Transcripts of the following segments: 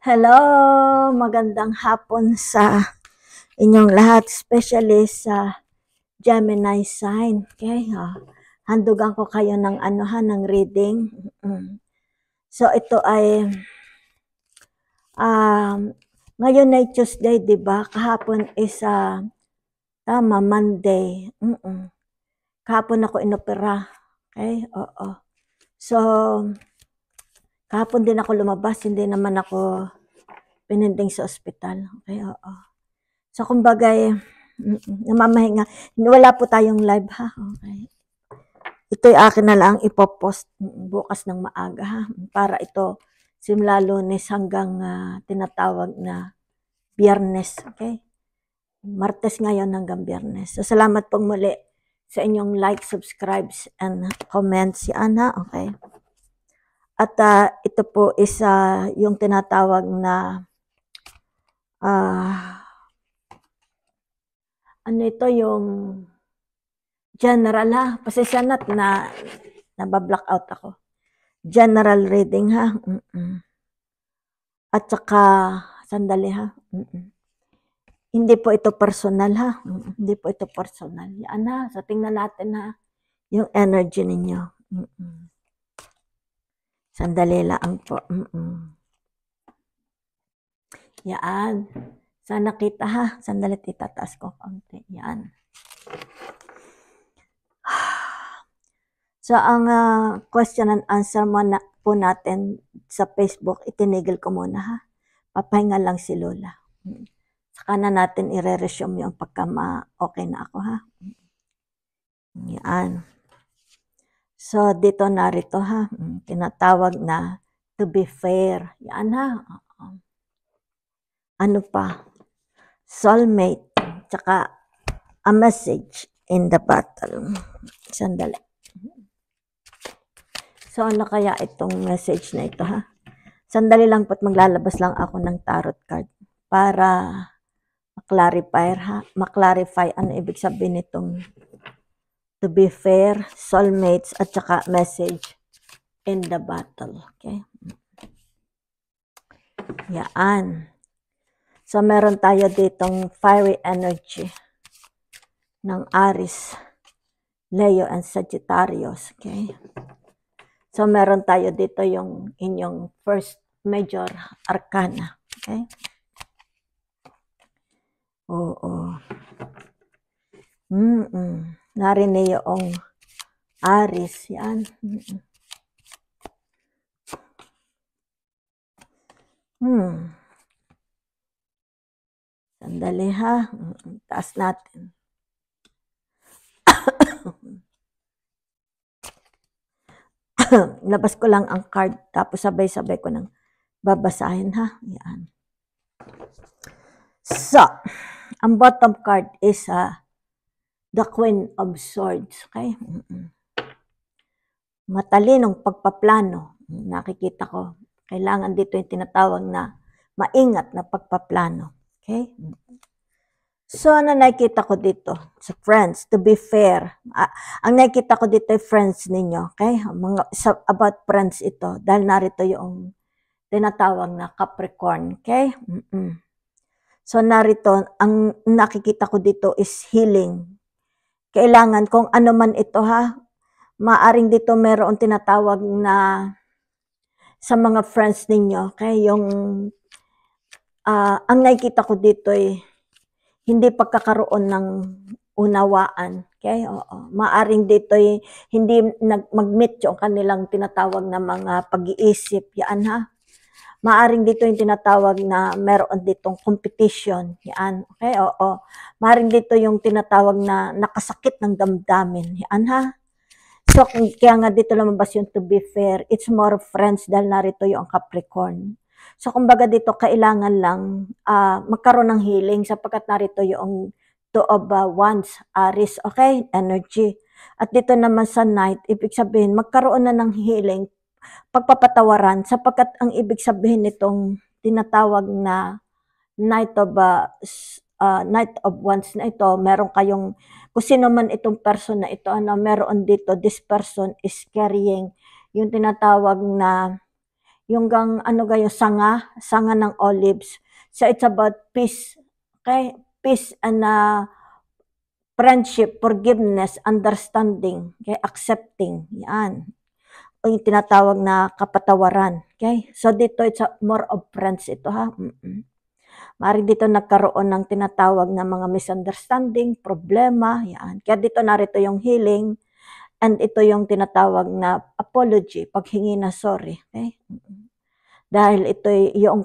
Hello! Magandang hapon sa inyong lahat, especially sa Gemini sign. Okay, oh. handugan ko kayo ng ano ha, ng reading. So, ito ay um, ngayon ay Tuesday, di ba? Kahapon is uh, tama, Monday. Mm -mm. Kahapon ako inopera. Okay, oo. So, Kahapon din ako lumabas, hindi naman ako pinending sa ospital. Okay, oo. So, kumbaga, namamahinga. Wala po tayong live, ha? Okay. Ito'y akin na lang ipopost bukas ng maaga, ha? Para ito, simula lunes hanggang uh, tinatawag na biyernes, okay? Martes ngayon hanggang biyernes. So, salamat pong muli sa inyong like, subscribes, and comments. Si Ana, okay? At uh, ito po is uh, yung tinatawag na uh, ano ito yung general ha. Pasensya na na nabablock out ako. General reading ha. Mm-mm. At saka sandali ha. Mm-mm. Hindi po ito personal ha. Mm-mm. Hindi po ito personal. Yan ha. So tingnan natin ha yung energy ninyo. Mm-mm. Sandali lang po. Mm-mm. Yan. Sana kita ha. Sandali titataas ko konti. Yan. So, ang uh, question and answer mo na, po natin sa Facebook, itinigil ko muna ha. Papahinga lang si Lola. Mm. Saka na natin i-resume yung pagka ma-okay na ako ha. Mm. Yan. So, dito narito ha, mm, tinatawag na to be fair. Yan ha. Ano pa? Soulmate. Tsaka a message in the battle. Sandali. So, ano kaya itong message na ito ha? Sandali lang po't maglalabas lang ako ng tarot card para ma-clarify ha, Ma-clarify ano ibig sabihin nitong to be fair, soulmates, at saka message in the battle. Okay? Yaan. So, meron tayo ditong fiery energy ng Aris, Leo, and Sagittarius. Okay? So, meron tayo dito yung inyong first major arcana. Okay? Oo. Mm-mm. Narine yung Aris. Yan. Hmm. Sandali ha. Hmm, taas natin. Labas ko lang ang card. Tapos sabay-sabay ko nang babasahin ha. Yan. So, ang bottom card is uh, the Queen of Swords. Okay? Matalinong pagpaplano. Nakikita ko. Kailangan dito yung tinatawag na maingat na pagpaplano. Okay? So, ano nakikita ko dito sa friends? To be fair. Uh, ang nakikita ko dito ay friends ninyo. Okay? Mga, sa, about friends ito. Dahil narito yung tinatawag na Capricorn. Okay? Mm-mm. So, narito, ang nakikita ko dito is healing kailangan kung ano man ito ha. Maaring dito meron tinatawag na sa mga friends ninyo, okay? Yung uh, ang nakikita ko dito ay eh, hindi pagkakaroon ng unawaan, okay? Oo. Maaring dito ay eh, hindi mag-meet yung kanilang tinatawag na mga pag-iisip, yan ha. Maaring dito yung tinatawag na meron ditong competition. Yan. Okay? Oo. Maaring dito yung tinatawag na nakasakit ng damdamin. Yan ha? So, kaya nga dito lumabas yung to be fair. It's more friends dahil narito yung Capricorn. So, kumbaga dito, kailangan lang uh, magkaroon ng healing sapagkat narito yung two of uh, wands, Aries, okay? Energy. At dito naman sa night, ibig sabihin, magkaroon na ng healing pagpapatawaran sapagkat ang ibig sabihin nitong tinatawag na night of uh, ah, uh, ah, night of once na ito, meron kayong kung sino man itong person na ito, ano, meron dito, this person is carrying yung tinatawag na yung gang ano gayo sanga, sanga ng olives. So it's about peace. Okay? Peace and uh, friendship, forgiveness, understanding, okay? accepting. Yan yung tinatawag na kapatawaran. Okay? So dito it's a, more of friends ito ha. Mm-mm. Maaaring dito nagkaroon ng tinatawag na mga misunderstanding, problema, yan. Kaya dito narito yung healing and ito yung tinatawag na apology, paghingi na sorry. Okay? Dahil ito yung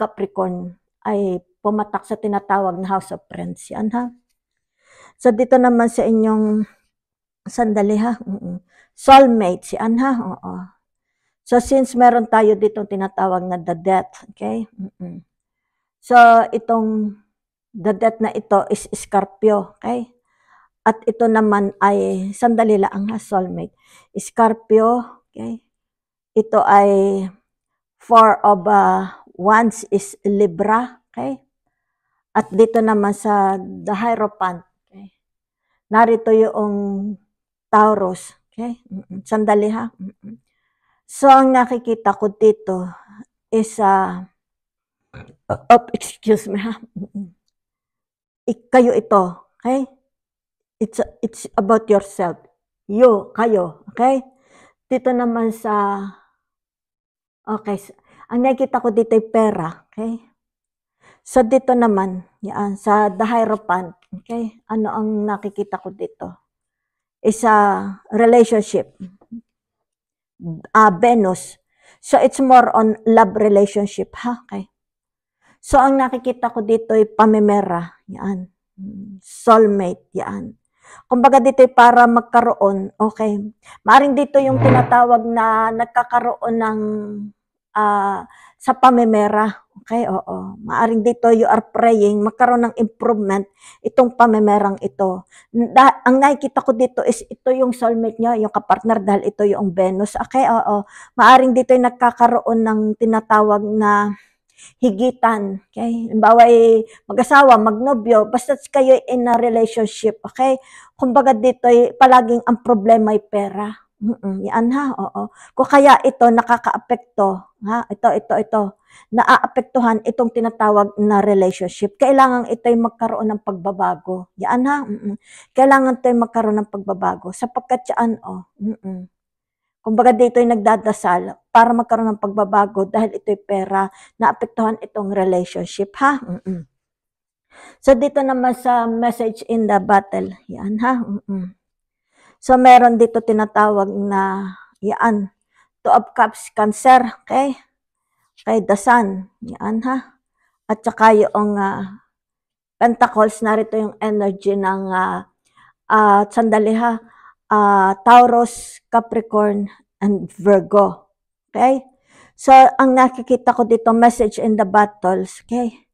Capricorn ay pumatak sa tinatawag na House of Friends. Yan ha. So dito naman sa inyong sandali ha. Mm-mm. Soulmate si Anha, oo. So since meron tayo dito tinatawag na the death, okay? Mm-mm. So itong the death na ito is Scorpio, okay? At ito naman ay, sandali lang ha, soulmate. Scorpio, okay? Ito ay four of uh, wands is Libra, okay? At dito naman sa the Hierophant, okay? Narito yung Taurus, Okay? Sandali ha. So, ang nakikita ko dito is, uh, oh, excuse me ha. Kayo ito. Okay? It's, it's about yourself. You, kayo. Okay? Dito naman sa, okay, ang nakikita ko dito ay pera. Okay? So, dito naman, yan, sa the Hierophant, okay? Ano ang nakikita ko dito? is a relationship, uh, Venus. So, it's more on love relationship, ha? Okay. So, ang nakikita ko dito ay pamemera, yan. Soulmate, yan. Kumbaga dito ay para magkaroon, okay. Maring dito yung mm. tinatawag na nagkakaroon ng uh, sa pamemera, Okay, oo. Maaring dito you are praying, magkaroon ng improvement itong pamemerang ito. Da- ang nakikita ko dito is ito yung soulmate niya, yung kapartner dahil ito yung Venus. Okay, oo. Maaring dito yung nagkakaroon ng tinatawag na higitan. Okay? Halimbawa, eh, mag-asawa, magnobyo, basta kayo in a relationship. Okay? Kumbaga dito, ay eh, palaging ang problema ay pera. Mm-mm, yan ha, oo. Kung kaya ito nakakaapekto, ha, ito, ito, ito, naaapektuhan itong tinatawag na relationship. Kailangan ito'y magkaroon ng pagbabago. Yan ha, mm-mm. kailangan ito'y magkaroon ng pagbabago. Sapagkat yan, oh, mm-mm. Kumbaga dito'y nagdadasal para magkaroon ng pagbabago dahil ito'y pera, naapektuhan itong relationship, ha? Mm-mm. So dito naman sa message in the battle, yan ha? Mm-mm. So, meron dito tinatawag na, yan, to of cups cancer, okay? Kay the sun, yan ha? At saka yung uh, pentacles, narito yung energy ng uh, uh, sandali ha, uh, Taurus, Capricorn, and Virgo. Okay? So, ang nakikita ko dito, message in the battles. Okay?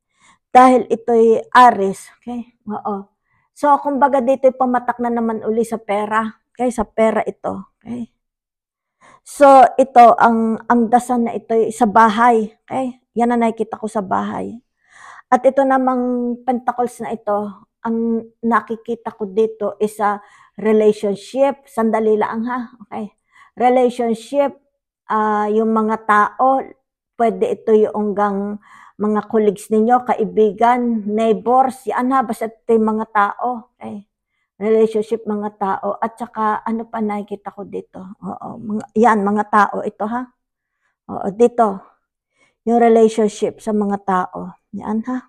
Dahil ito'y Aries. Okay? Oo. -oh. So, kumbaga dito'y pamatak na naman uli sa pera. Okay, sa pera ito. Okay. So, ito, ang, ang dasan na ito sa bahay. Okay, yan na nakikita ko sa bahay. At ito namang pentacles na ito, ang nakikita ko dito is sa relationship. Sandali lang ha. Okay. Relationship, uh, yung mga tao, pwede ito yung gang mga colleagues ninyo, kaibigan, neighbors, si ha, basta ito yung mga tao, okay? Eh, relationship mga tao, at saka ano pa nakikita ko dito, oo, mga, yan, mga tao, ito ha, oo, dito, yung relationship sa mga tao, yan ha.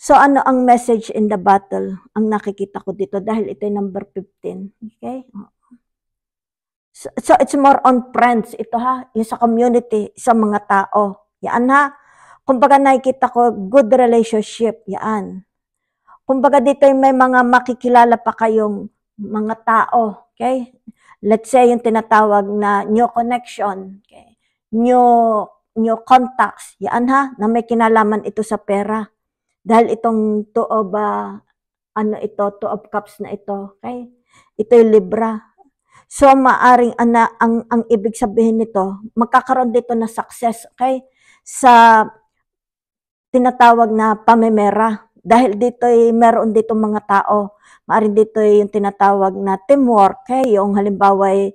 So ano ang message in the battle, ang nakikita ko dito, dahil ito yung number 15, okay? So, so it's more on friends, ito ha, yung sa community, sa mga tao, yan ha. Kumbaga nakikita ko, good relationship, yan. Kumbaga dito yung may mga makikilala pa kayong mga tao, okay? Let's say yung tinatawag na new connection, okay? New, new contacts, yan ha, na may kinalaman ito sa pera. Dahil itong two of, uh, ah, ano ito, two of cups na ito, okay? Ito yung Libra. So, maaring ana, ang, ang ibig sabihin nito, magkakaroon dito na success, okay? Sa tinatawag na pamemera. Dahil dito ay meron dito mga tao. Maaring dito ay yung tinatawag na teamwork. Eh, yung halimbawa ay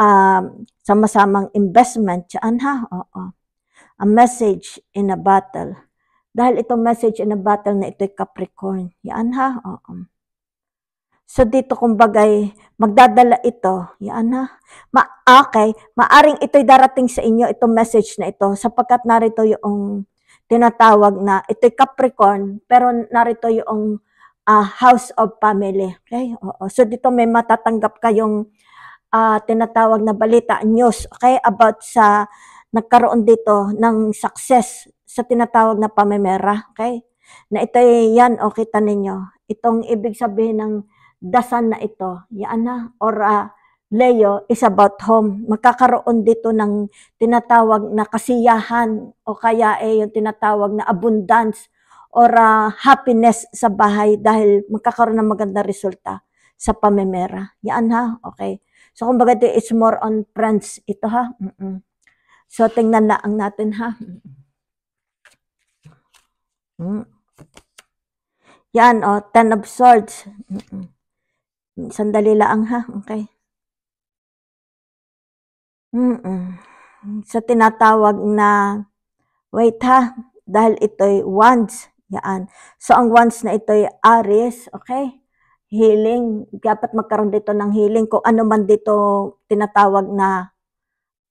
um, sama-samang investment. Yan ha? Oo. A message in a battle. Dahil itong message in a battle na ito ay Capricorn. Yan ha? Oo. So dito kumbagay magdadala ito. Yan ha. Ma okay, maaring ito'y darating sa inyo itong message na ito sapagkat narito yung tinatawag na ito Capricorn pero narito yung uh, house of family. Okay? Oo. So dito may matatanggap kayong uh, tinatawag na balita news okay about sa nagkaroon dito ng success sa tinatawag na pamemera, okay? Na ito yan o kita ninyo. Itong ibig sabihin ng dasan na ito, yan na or uh, Leo is about home. Magkakaroon dito ng tinatawag na kasiyahan o kaya eh yung tinatawag na abundance or uh, happiness sa bahay dahil magkakaroon ng magandang resulta sa pamemera. Yan ha, okay. So kumbaga ito is more on friends ito ha. Mm-mm. So tingnan na ang natin ha. Mm. Yan, oh, ten of swords. Mm-mm. Sandali lang ha, okay. Mm. Sa tinatawag na wait ha, dahil ito'y wands, yan. So, ang wands na ito'y Aries, okay? Healing. Dapat magkaroon dito ng healing. Kung ano man dito tinatawag na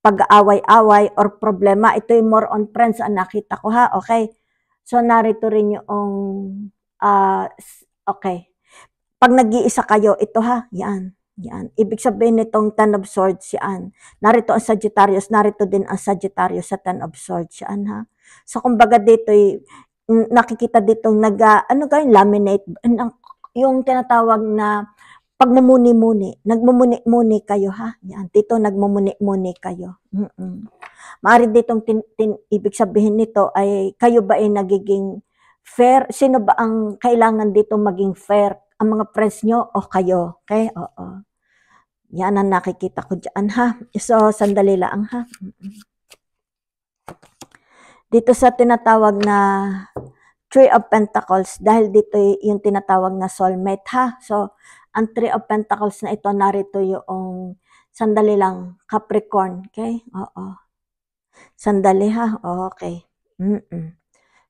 pag-aaway-away or problema, ito'y more on friends ang nakita ko ha, okay? So, narito rin yung, uh, okay. Pag nag-iisa kayo, ito ha, yan yan. Ibig sabihin nitong Ten of Swords yan. Narito ang Sagittarius, narito din ang Sagittarius sa Ten of Swords yan ha. So kumbaga dito mm, nakikita dito naga ano gawin laminate yung tinatawag na pagmumuni-muni, nagmumuni-muni kayo ha. Yan, dito nagmumuni-muni kayo. Mm-mm. Maari ditong tin, tin, ibig sabihin nito ay kayo ba ay nagiging fair? Sino ba ang kailangan dito maging fair? Ang mga friends nyo o kayo? Okay? Oo. Yan ang nakikita ko dyan ha. So, sandali lang ha. Dito sa tinatawag na Three of Pentacles, dahil dito yung tinatawag na soulmate ha. So, ang Three of Pentacles na ito, narito yung sandali lang, Capricorn. Okay? Oo. Sandali ha. Okay. Mm -mm.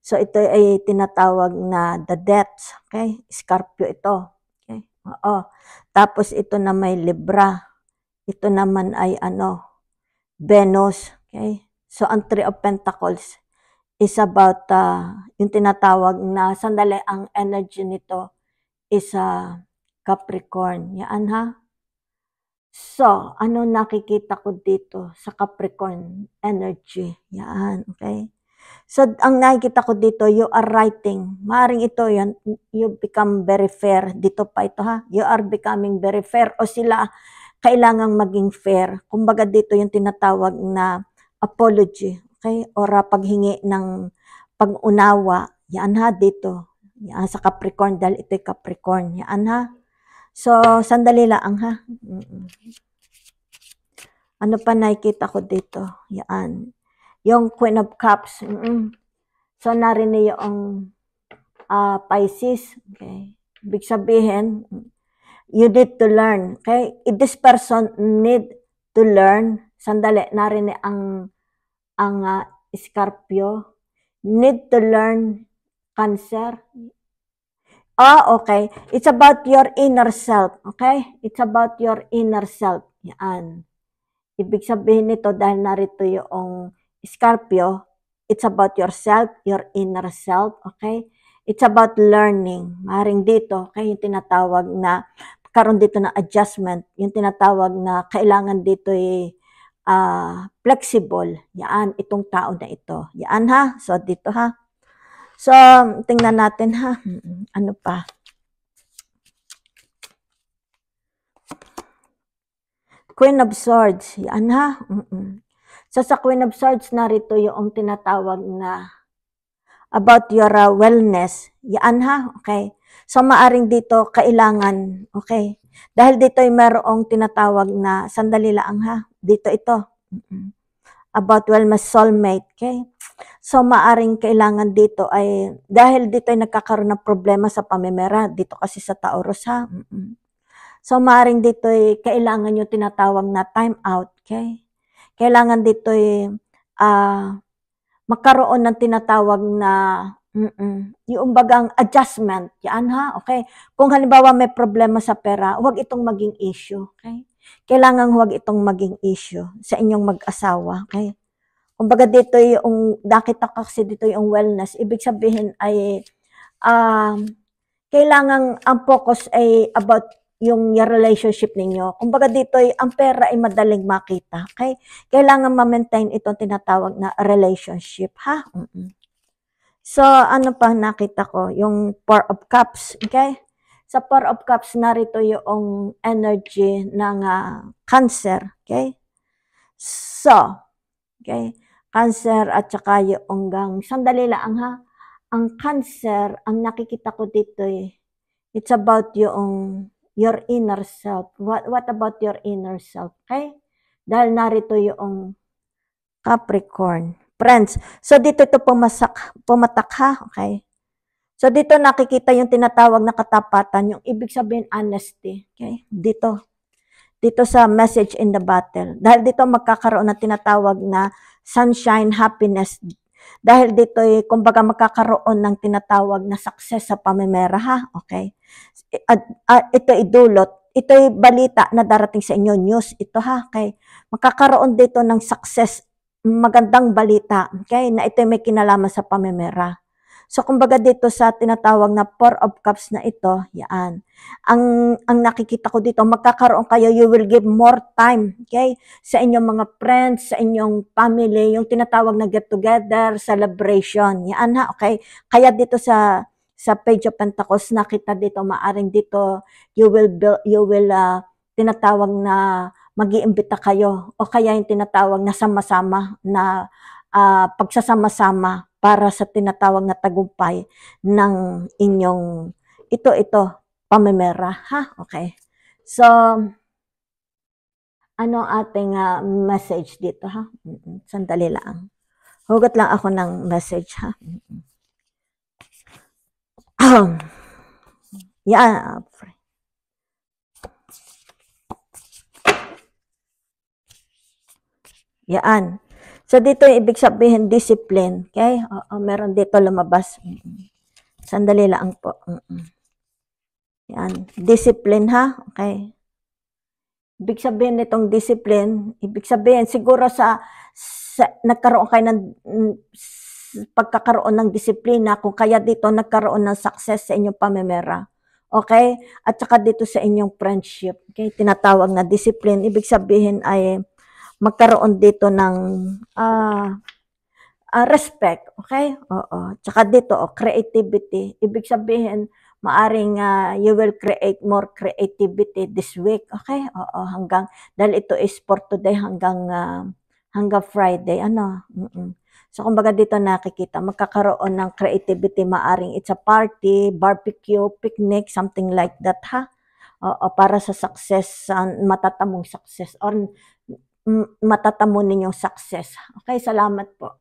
So, ito ay tinatawag na the depths. Okay? Scorpio ito. Oo. Tapos ito na may Libra. Ito naman ay ano, Venus. Okay? So, ang Three of Pentacles is about uh, yung tinatawag na sandali ang energy nito is uh, Capricorn. Yan ha. So, ano nakikita ko dito sa Capricorn energy? Yan, okay? So, ang nakikita ko dito, you are writing. Maaring ito yan, you become very fair. Dito pa ito ha, you are becoming very fair. O sila, kailangang maging fair. Kumbaga dito yung tinatawag na apology, okay? Or ah, paghingi ng pag-unawa. Yan ha, dito. Yan, sa Capricorn, dahil ito'y Capricorn. Yan ha. So, sandali lang ha. Ano pa nakikita ko dito? Yan yung Queen of Cups. Mm -mm. So, narinig yung uh, Pisces. Okay. Ibig sabihin, you need to learn. Okay? This person need to learn. Sandali, narinig ang ang uh, Scorpio. Need to learn Cancer. Oh, okay. It's about your inner self. Okay? It's about your inner self. Yan. Ibig sabihin nito dahil narito yung Scorpio, it's about yourself, your inner self, okay? It's about learning. Maring dito, okay, yung tinatawag na, karon dito na adjustment, yung tinatawag na kailangan dito ay uh, flexible. Yan, itong tao na ito. Yan ha, so dito ha. So, tingnan natin ha, ano pa. Queen of Swords. Yan ha. Mm-mm. So sa Queen of Swords, narito yung tinatawag na about your uh, wellness. Yan ha, okay? So maaring dito, kailangan, okay? Dahil dito ay merong tinatawag na, sandali lang ha, dito ito. About wellness soulmate, okay? So maaring kailangan dito ay, dahil dito ay nagkakaroon ng problema sa pamimera, dito kasi sa Taurus ha. So maaring dito ay kailangan yung tinatawag na time out, okay? kailangan dito ay uh, magkaroon ng tinatawag na Mm-mm. Yung bagang adjustment, yan ha, okay? Kung halimbawa may problema sa pera, huwag itong maging issue, okay? Kailangan huwag itong maging issue sa inyong mag-asawa, okay? Kumbaga dito yung, nakita ko kasi dito yung wellness, ibig sabihin ay, um, uh, kailangan ang focus ay about yung your relationship ninyo. Kumbaga dito ay ang pera ay madaling makita. Okay? Kailangan ma-maintain itong tinatawag na relationship, ha? Mm-mm. So, ano pa nakita ko? Yung Four of Cups, okay? Sa Four of Cups, narito yung energy ng uh, Cancer, okay? So, okay? Cancer at saka yung gang. Sandali lang, ha? Ang Cancer, ang nakikita ko dito eh, it's about yung your inner self. What, what about your inner self? Okay? Dahil narito yung Capricorn. Friends, so dito ito pumasak, pumatak ha, okay? So dito nakikita yung tinatawag na katapatan, yung ibig sabihin honesty, okay? Dito, dito sa message in the battle. Dahil dito magkakaroon na tinatawag na sunshine happiness dahil dito, eh, kumbaga magkakaroon ng tinatawag na success sa pamemera, ha? Okay? At, uh, ito idulot, ito ay balita na darating sa inyo, news ito ha, okay? Magkakaroon dito ng success, magandang balita, okay? Na ito ay may kinalaman sa pamemera. So, kumbaga dito sa tinatawag na four of cups na ito, yan. Ang, ang nakikita ko dito, magkakaroon kayo, you will give more time, okay? Sa inyong mga friends, sa inyong family, yung tinatawag na get-together, celebration, yan ha, okay? Kaya dito sa sa page of pentacles nakita dito maaring dito you will build, you will uh, tinatawag na mag-iimbita kayo o kaya yung tinatawag na sama-sama na uh, pagsasama-sama para sa tinatawag na tagumpay ng inyong ito ito pamemera ha okay so ano ating uh, message dito ha sandali lang hugot lang ako ng message ha yeah Yaan. So, dito yung ibig sabihin, discipline. Okay? Oo, meron dito lumabas. Sandali lang po. Yan. Discipline, ha? Okay. Ibig sabihin nitong discipline, ibig sabihin, siguro sa, sa nagkaroon kayo ng mm, pagkakaroon ng disiplina, kung kaya dito nagkaroon ng success sa inyong pamemera. Okay? At saka dito sa inyong friendship. Okay? Tinatawag na discipline. Ibig sabihin ay magkaroon dito ng uh, uh, respect, okay? Oo. Tsaka dito, oh, creativity. Ibig sabihin, maaring uh, you will create more creativity this week, okay? Oo, hanggang, dahil ito is for today hanggang, uh, hanggang Friday, ano? Mm-mm. So, kumbaga dito nakikita, magkakaroon ng creativity, maaring it's a party, barbecue, picnic, something like that, ha? Oo, para sa success, uh, matatamong success, or matatamo ninyong success. Okay, salamat po.